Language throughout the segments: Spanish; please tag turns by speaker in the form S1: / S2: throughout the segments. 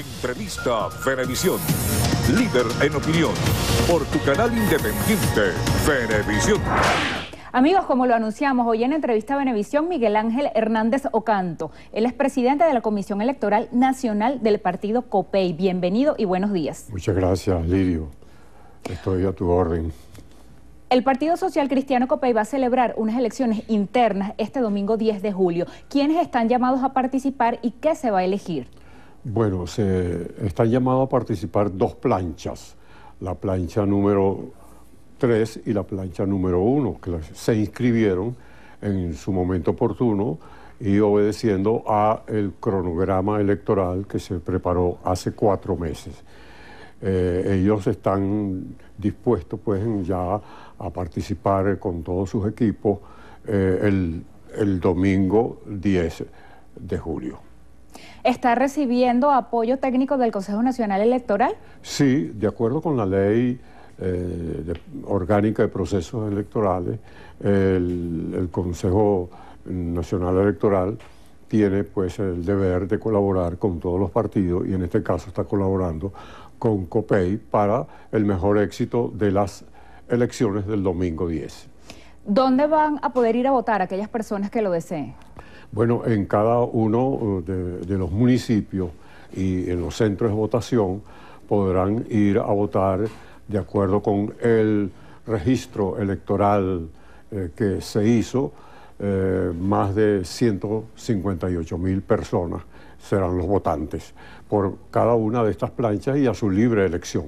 S1: Entrevista Fenevisión, Líder en opinión. Por tu canal independiente, Fenevisión.
S2: Amigos, como lo anunciamos hoy en entrevista a Benevisión, Miguel Ángel Hernández Ocanto. Él es presidente de la Comisión Electoral Nacional del partido COPEI. Bienvenido y buenos días.
S1: Muchas gracias, Lirio. Estoy a tu orden.
S2: El Partido Social Cristiano COPEI va a celebrar unas elecciones internas este domingo 10 de julio. ¿Quiénes están llamados a participar y qué se va a elegir?
S1: Bueno, se están llamados a participar dos planchas, la plancha número 3 y la plancha número 1, que se inscribieron en su momento oportuno y obedeciendo a el cronograma electoral que se preparó hace cuatro meses. Eh, ellos están dispuestos pues ya a participar con todos sus equipos eh, el, el domingo 10 de julio.
S2: ¿Está recibiendo apoyo técnico del Consejo Nacional Electoral?
S1: Sí, de acuerdo con la ley eh, orgánica de procesos electorales, el, Consejo Nacional Electoral tiene pues el deber de colaborar con todos los partidos y en este caso está colaborando con COPEI para el mejor éxito de las elecciones del domingo 10.
S2: ¿Dónde van a poder ir a votar aquellas personas que lo deseen?
S1: Bueno, en cada uno eh, de, los municipios y en los centros de votación podrán ir a votar de acuerdo con el registro electoral eh, que se hizo, eh, más de 158 mil personas serán los votantes por cada una de estas planchas y a su libre elección.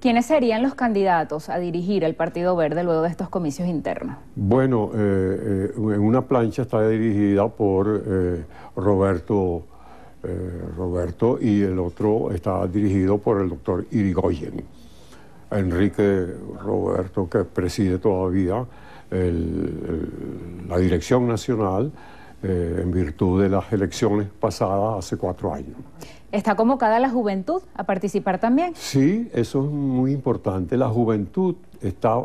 S2: ¿Quiénes serían los candidatos a dirigir el Partido Verde luego de estos comicios internos?
S1: Bueno, eh, eh, en una plancha está dirigida por eh, Roberto, Roberto y el otro está dirigido por el doctor Irigoyen. Enrique Roberto, que preside todavía la Dirección Nacional, eh, en virtud de las elecciones pasadas hace cuatro años.
S2: ¿Está convocada la juventud a participar también?
S1: Sí, eso es muy importante. La juventud está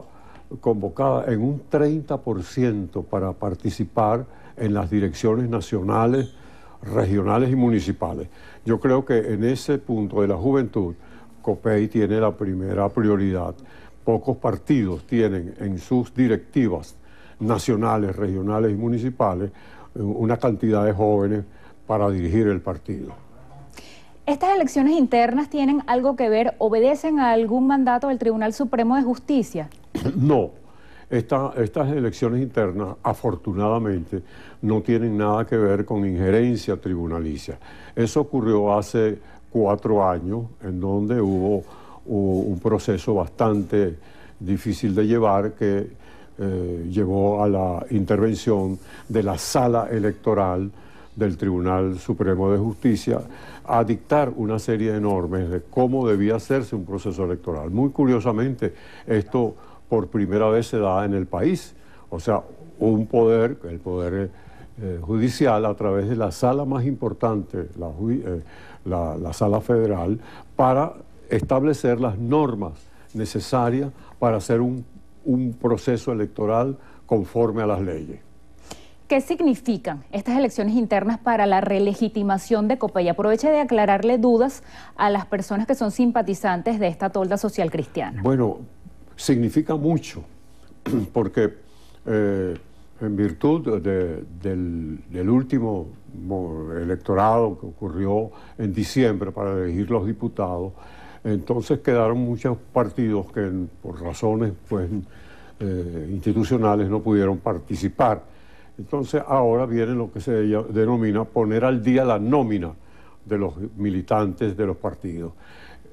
S1: convocada en un 30% para participar en las direcciones nacionales, regionales y municipales. Yo creo que en ese punto de la juventud, COPEI tiene la primera prioridad. Pocos partidos tienen en sus directivas nacionales, regionales y municipales una cantidad de jóvenes para dirigir el partido.
S2: ¿Estas elecciones internas tienen algo que ver, obedecen a algún mandato del Tribunal Supremo de Justicia?
S1: No, estas elecciones internas afortunadamente no tienen nada que ver con injerencia tribunalicia. Eso ocurrió hace cuatro años, en donde hubo un proceso bastante difícil de llevar que eh, llevó a la intervención de la sala electoral del Tribunal Supremo de Justicia a dictar una serie de normas de cómo debía hacerse un proceso electoral. Muy curiosamente, esto por primera vez se da en el país. O sea, un poder, el poder eh, judicial, a través de la sala más importante, eh, la sala federal, para establecer las normas necesarias para hacer un un proceso electoral conforme a las leyes.
S2: ¿Qué significan estas elecciones internas para la relegitimación de Copey? Aproveche de aclararle dudas a las personas que son simpatizantes de esta tolda social cristiana.
S1: Bueno, significa mucho, porque eh, en virtud del, último electorado que ocurrió en diciembre para elegir los diputados, entonces quedaron muchos partidos que por razones pues, eh, institucionales no pudieron participar. Entonces ahora viene lo que se denomina poner al día la nómina de los militantes de los partidos.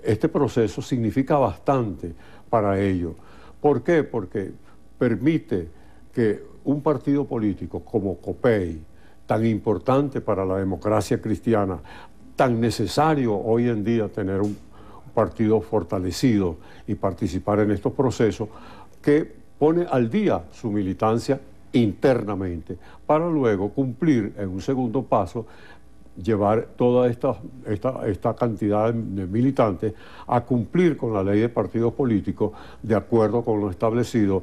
S1: Este proceso significa bastante para ellos. ¿Por qué? Porque permite que un partido político como COPEI, tan importante para la democracia cristiana, tan necesario hoy en día tener un partido fortalecido y participar en estos procesos que pone al día su militancia internamente para luego cumplir en un segundo paso llevar toda esta, esta, esta, cantidad de militantes a cumplir con la ley de partidos políticos de acuerdo con lo establecido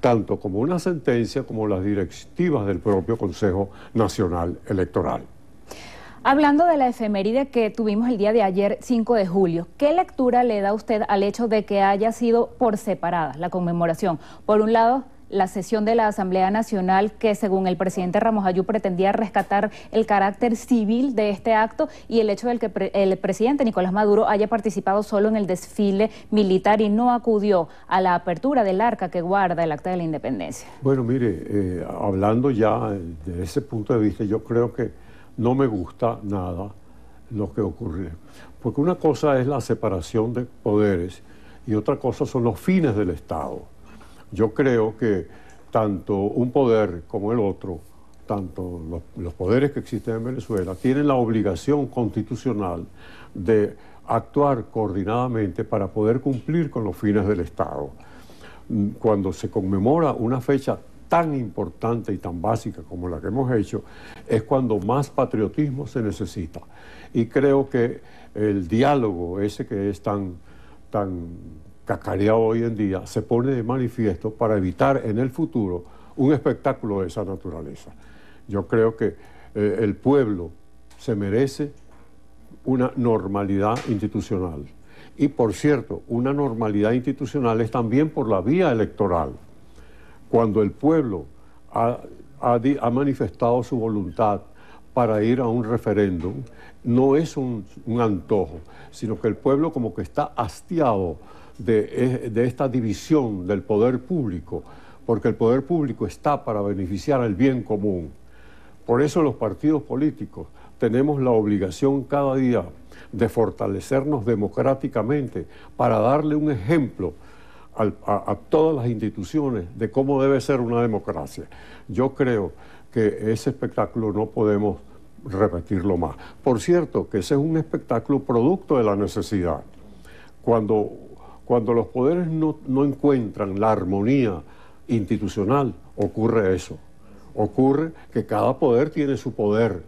S1: tanto como una sentencia como las directivas del propio Consejo Nacional Electoral.
S2: Hablando de la efeméride que tuvimos el día de ayer, 5 de julio, ¿qué lectura le da usted al hecho de que haya sido por separada la conmemoración? Por un lado, la sesión de la Asamblea Nacional que, según el presidente Ramos Ayú, pretendía rescatar el carácter civil de este acto y el hecho de que el presidente Nicolás Maduro haya participado solo en el desfile militar y no acudió a la apertura del arca que guarda el Acta de la Independencia.
S1: Bueno, mire, eh, hablando ya de ese punto de vista, yo creo que no me gusta nada lo que ocurre. Porque una cosa es la separación de poderes y otra cosa son los fines del Estado. Yo creo que tanto un poder como el otro, tanto los, poderes que existen en Venezuela, tienen la obligación constitucional de actuar coordinadamente para poder cumplir con los fines del Estado. Cuando se conmemora una fecha tan importante y tan básica como la que hemos hecho, es cuando más patriotismo se necesita. Y creo que el diálogo, ese que es tan, tan cacareado hoy en día, se pone de manifiesto para evitar en el futuro un espectáculo de esa naturaleza. Yo creo que eh, el pueblo se merece una normalidad institucional. Y por cierto, una normalidad institucional es también por la vía electoral cuando el pueblo ha, manifestado su voluntad para ir a un referéndum, no es un, antojo, sino que el pueblo como que está hastiado eh, de esta división del poder público, porque el poder público está para beneficiar al bien común. Por eso los partidos políticos tenemos la obligación cada día de fortalecernos democráticamente para darle un ejemplo a, todas las instituciones de cómo debe ser una democracia. Yo creo que ese espectáculo no podemos repetirlo más. Por cierto, que ese es un espectáculo producto de la necesidad. Cuando, los poderes no, no encuentran la armonía institucional, ocurre eso. Ocurre que cada poder tiene su poder.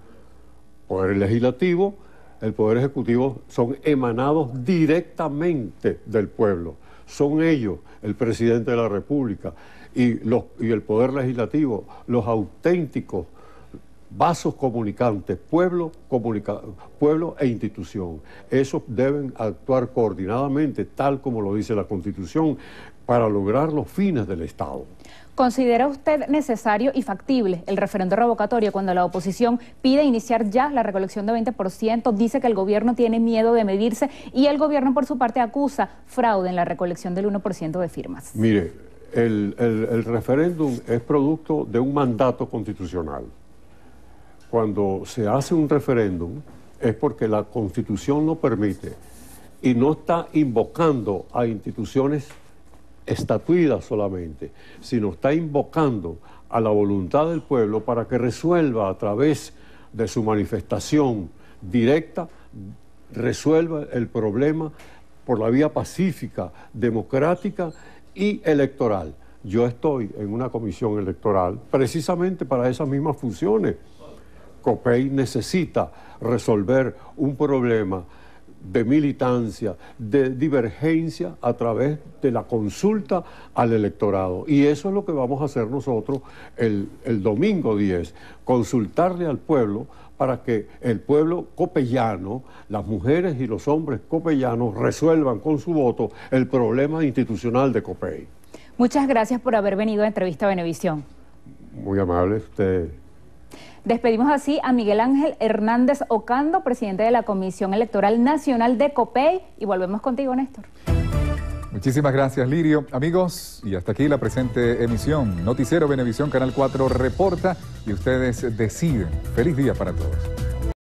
S1: Poder legislativo, el poder ejecutivo son emanados directamente del pueblo son ellos, el presidente de la República y, y el Poder Legislativo, los auténticos vasos comunicantes, pueblo, pueblo e institución. Esos deben actuar coordinadamente, tal como lo dice la Constitución, para lograr los fines del Estado.
S2: ¿Considera usted necesario y factible el referendo revocatorio cuando la oposición pide iniciar ya la recolección de 20%, dice que el gobierno tiene miedo de medirse y el gobierno por su parte acusa fraude en la recolección del 1% de firmas?
S1: Mire, el, referéndum es producto de un mandato constitucional. Cuando se hace un referéndum es porque la constitución no permite y no está invocando a instituciones estatuida solamente, sino está invocando a la voluntad del pueblo para que resuelva a través de su manifestación directa, resuelva el problema por la vía pacífica, democrática y electoral. Yo estoy en una comisión electoral precisamente para esas mismas funciones. COPEI necesita resolver un problema de militancia, de divergencia a través de la consulta al electorado. Y eso es lo que vamos a hacer nosotros el, domingo 10, consultarle al pueblo para que el pueblo copellano, las mujeres y los hombres copellanos resuelvan con su voto el problema institucional de Copey.
S2: Muchas gracias por haber venido a Entrevista a Benevisión.
S1: Muy amable usted.
S2: Despedimos así a Miguel Ángel Hernández Ocando, presidente de la Comisión Electoral Nacional de COPEI, y volvemos contigo, Néstor.
S1: Muchísimas gracias, Lirio. Amigos, y hasta aquí la presente emisión. Noticiero Benevisión, Canal 4 reporta y ustedes deciden. Feliz día para todos.